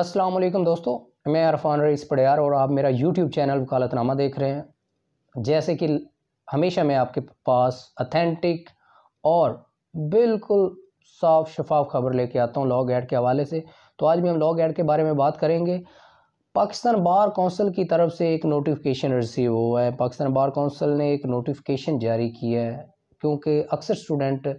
अस्सलाम वालेकुम दोस्तों मैं अरफान रईस पड़ियार और आप मेरा यूट्यूब चैनल वकालतनामा देख रहे हैं जैसे कि हमेशा मैं आपके पास अथेंटिक और बिल्कुल साफ शफाफ खबर लेके आता हूँ लॉग ऐड के हवाले से तो आज भी हम लॉग एड के बारे में बात करेंगे पाकिस्तान बार कौंसिल की तरफ से एक नोटिफिकेशन रिसीव हुआ है पाकिस्तान बार कौंसिल ने एक नोटिफिकेशन जारी किया है क्योंकि अक्सर स्टूडेंट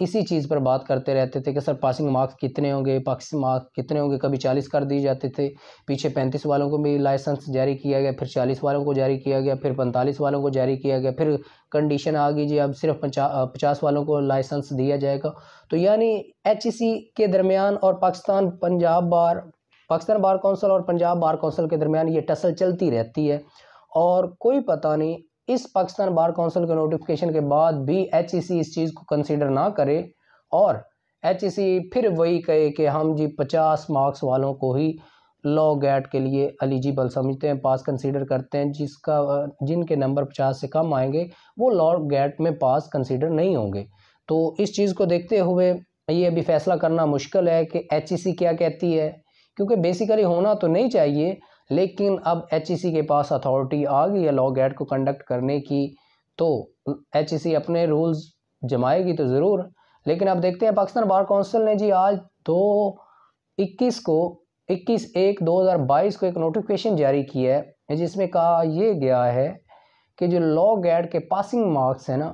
इसी चीज़ पर बात करते रहते थे कि सर पासिंग मार्क्स कितने होंगे पासिंग मार्क्स कितने होंगे कभी चालीस कर दिए जाते थे पीछे पैंतीस वालों को भी लाइसेंस जारी किया गया फिर चालीस वालों को जारी किया गया फिर पैंतालीस वालों को जारी किया गया फिर कंडीशन आ गई जी अब सिर्फ पचास वालों को लाइसेंस दिया जाएगा तो यानी एच e के दरमियान और Pakistan Punjab bar Pakistan bar council और पंजाब बार कौंसल के दरमियान ये टसल चलती रहती है और कोई पता नहीं इस पाकिस्तान बार काउंसिल के नोटिफिकेशन के बाद भी एच e इस चीज़ को कंसिडर ना करे और एच e फिर वही कहे कि हम जी पचास मार्क्स वालों को ही लॉ गेट के लिए एलिजिबल समझते हैं पास कंसीडर करते हैं जिसका जिनके नंबर पचास से कम आएंगे वो लॉ गेट में पास कंसीडर नहीं होंगे तो इस चीज़ को देखते हुए ये अभी फैसला करना मुश्किल है कि एच e क्या कहती है क्योंकि बेसिकली होना तो नहीं चाहिए लेकिन अब एच e के पास अथॉरिटी आ गई है लॉ गैट को कंडक्ट करने की तो एच e अपने रूल्स जमाएगी तो ज़रूर लेकिन अब देखते हैं पाकिस्तान बार कौंसिल ने जी आज दो इक्कीस को इक्कीस एक दो हज़ार बाईस को एक नोटिफिकेशन जारी किया है जिसमें कहा यह गया है कि जो लॉ गैड के पासिंग मार्क्स हैं ना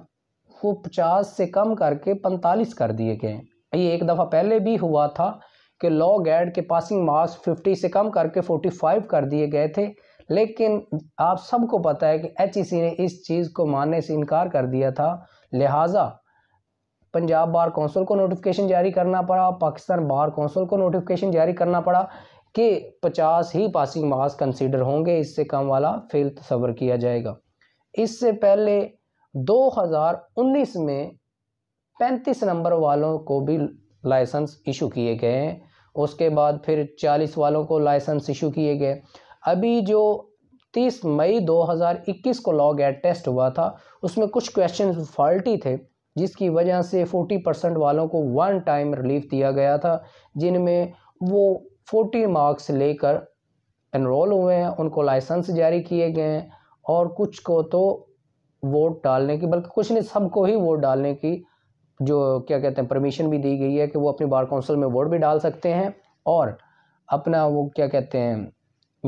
वो पचास से कम करके पैंतालीस कर दिए गए ये एक दफ़ा पहले भी हुआ था कि लॉ एड के पासिंग मार्क्स 50 से कम करके 45 कर दिए गए थे लेकिन आप सबको पता है कि एच e ने इस चीज़ को मानने से इनकार कर दिया था लिहाजा पंजाब बार कौंसिल को नोटिफिकेशन जारी करना पड़ा पाकिस्तान बार कौंसिल को नोटिफिकेशन जारी करना पड़ा कि 50 ही पासिंग मार्क्स कंसीडर होंगे इससे कम वाला फेल तस्वर किया जाएगा इससे पहले 2019 में 35 नंबर वालों को भी लाइसेंस इशू किए गए हैं उसके बाद फिर चालीस वालों को लाइसेंस इशू किए गए अभी जो तीस मई 2021 को लॉग एड टेस्ट हुआ था उसमें कुछ क्वेश्चन फॉल्टी थे जिसकी वजह से 40 परसेंट वालों को वन टाइम रिलीफ दिया गया था जिनमें वो 40 मार्क्स लेकर इनरोल हुए हैं उनको लाइसेंस जारी किए गए हैं और कुछ को तो वोट डालने की बल्कि कुछ नहीं सबको ही वोट डालने की जो क्या कहते हैं परमिशन भी दी गई है कि वो अपनी बार काउंसिल में वोट भी डाल सकते हैं और अपना वो क्या कहते हैं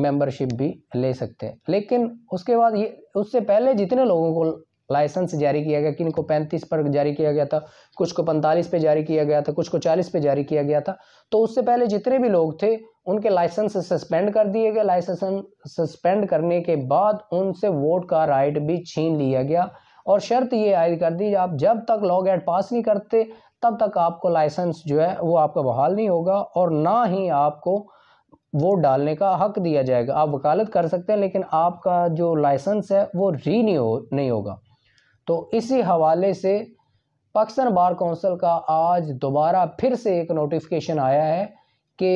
मेंबरशिप भी ले सकते हैं लेकिन उसके बाद ये उससे पहले जितने लोगों को लाइसेंस जारी किया गया किन को पैंतीस पर जारी किया गया था कुछ को पैंतालीस पे जारी किया गया था कुछ को चालीस पे जारी किया गया था तो उससे पहले जितने भी लोग थे उनके लाइसेंस सस्पेंड कर दिए गए लाइसेंस सस्पेंड करने के बाद उनसे वोट का राइट भी छीन लिया गया और शर्त ये आयद कर दी आप जब तक लॉग एड पास नहीं करते तब तक आपको लाइसेंस जो है वो आपका बहाल नहीं होगा और ना ही आपको वोट डालने का हक दिया जाएगा आप वकालत कर सकते हैं लेकिन आपका जो लाइसेंस है वो री नहीं हो नहीं होगा तो इसी हवाले से पाकिस्तान बार कौंसिल का आज दोबारा फिर से एक नोटिफिकेशन आया है कि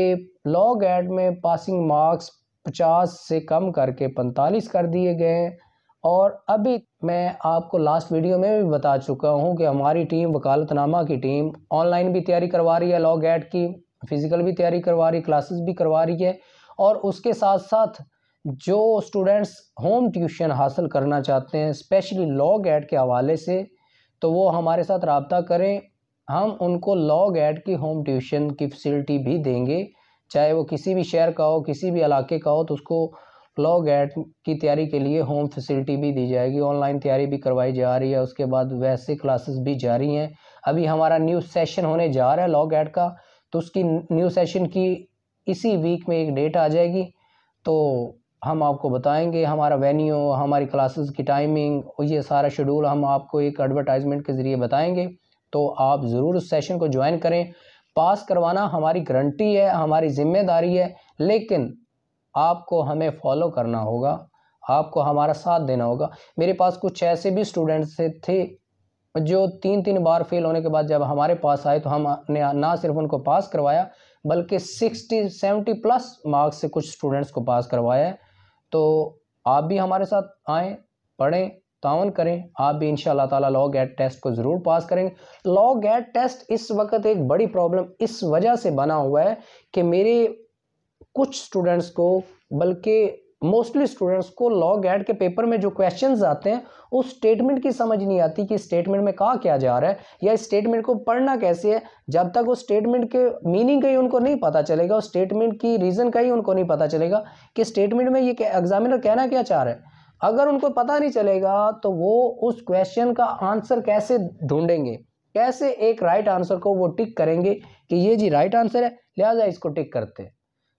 लॉ गैड में पासिंग मार्क्स 50 से कम करके 45 कर दिए गए हैं और अभी मैं आपको लास्ट वीडियो में भी बता चुका हूँ कि हमारी टीम वकालतनामा की टीम ऑनलाइन भी तैयारी करवा रही है लॉ एड की फ़िज़िकल भी तैयारी करवा रही क्लासेस भी करवा रही है और उसके साथ साथ जो स्टूडेंट्स होम ट्यूशन हासिल करना चाहते हैं स्पेशली लॉ एड के हवाले से तो वो हमारे साथ रबता करें हम उनको लॉ एड की होम ट्यूशन की फैसिलिटी भी देंगे चाहे वो किसी भी शहर का हो किसी भी इलाके का हो तो उसको लॉ गेट की तैयारी के लिए होम फैसिलिटी भी दी जाएगी ऑनलाइन तैयारी भी करवाई जा रही है उसके बाद वैसे क्लासेस भी जारी हैं अभी हमारा न्यू सेशन होने जा रहा है लॉ गेट का तो उसकी न्यू सेशन की इसी वीक में एक डेट आ जाएगी तो हम आपको बताएंगे हमारा वेन्यू हमारी क्लासेस की टाइमिंग और ये सारा शेड्यूल हम आपको एक एडवर्टाइजमेंट के ज़रिए बताएंगे तो आप ज़रूर उस सेशन को ज्वाइन करें पास करवाना हमारी गारंटी है हमारी ज़िम्मेदारी है लेकिन आपको हमें फॉलो करना होगा आपको हमारा साथ देना होगा मेरे पास कुछ ऐसे भी स्टूडेंट्स थे जो तीन तीन बार फेल होने के बाद जब हमारे पास आए तो हमने ना सिर्फ उनको पास करवाया बल्कि सिक्सटी सेवेंटी प्लस मार्क्स से कुछ स्टूडेंट्स को पास करवाया है तो आप भी हमारे साथ आएँ पढ़ें तावन करें आप भी इन ताला लॉ गैट टेस्ट को ज़रूर पास करेंगे लॉ गैट टेस्ट इस वक्त एक बड़ी प्रॉब्लम इस वजह से बना हुआ है कि मेरे कुछ स्टूडेंट्स को बल्कि मोस्टली स्टूडेंट्स को लॉ गैड के पेपर में जो क्वेश्चंस आते हैं उस स्टेटमेंट की समझ नहीं आती कि स्टेटमेंट में कहा क्या जा रहा है या स्टेटमेंट को पढ़ना कैसे है जब तक उस स्टेटमेंट के मीनिंग का ही उनको नहीं पता चलेगा उस स्टेटमेंट की रीज़न का ही उनको नहीं पता चलेगा कि स्टेटमेंट में ये एग्जामिनर कहना क्या चाह रहा है अगर उनको पता नहीं चलेगा तो वो उस क्वेश्चन का आंसर कैसे ढूंढेंगे कैसे एक राइट right आंसर को वो टिक करेंगे कि ये जी राइट right आंसर है लिहाजा इसको टिक करते हैं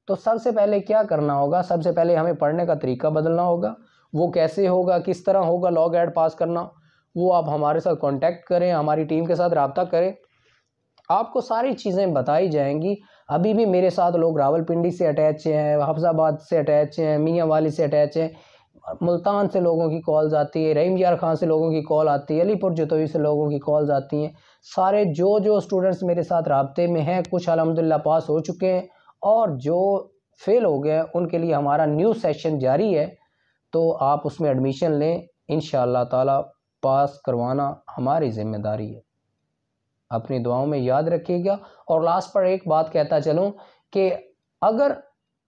तो सबसे पहले क्या करना होगा सबसे पहले हमें पढ़ने का तरीका बदलना होगा वो कैसे होगा किस तरह होगा लॉग एड पास करना वो आप हमारे साथ कांटेक्ट करें हमारी टीम के साथ रबता करें आपको सारी चीज़ें बताई जाएंगी अभी भी मेरे साथ लोग रावलपिंडी से अटैच हैं हफ्जाबाद से अटैच हैं मियाँ वाली से अटैच हैं मुल्तान से लोगों की कॉल्स आती है रहीम यार खान से लोगों की कॉल आती है अलीपुर जतोई से लोगों की कॉल्स आती हैं सारे जो जो स्टूडेंट्स मेरे साथ रबते में हैं कुछ अलहमदिल्ला पास हो चुके हैं और जो फेल हो गए उनके लिए हमारा न्यू सेशन जारी है तो आप उसमें एडमिशन लें इन ताला पास करवाना हमारी ज़िम्मेदारी है अपनी दुआओं में याद रखिएगा और लास्ट पर एक बात कहता चलूँ कि अगर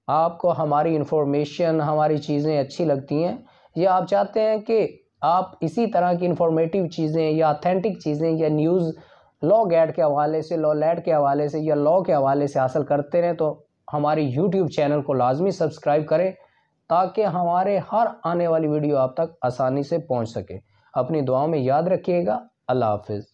आपको हमारी इन्फॉर्मेशन हमारी चीज़ें अच्छी लगती हैं या आप चाहते हैं कि आप इसी तरह की इन्फॉर्मेटिव चीज़ें या अथेंटिक चीज़ें या न्यूज़ लॉ गैड के हवाले से लॉ लैड के हवाले से या लॉ के हवाले से हासिल करते रहें तो हमारे यूट्यूब चैनल को लाजमी सब्सक्राइब करें ताकि हमारे हर आने वाली वीडियो आप तक आसानी से पहुँच सके अपनी दुआ में याद रखिएगा अल्लाह हाफिज़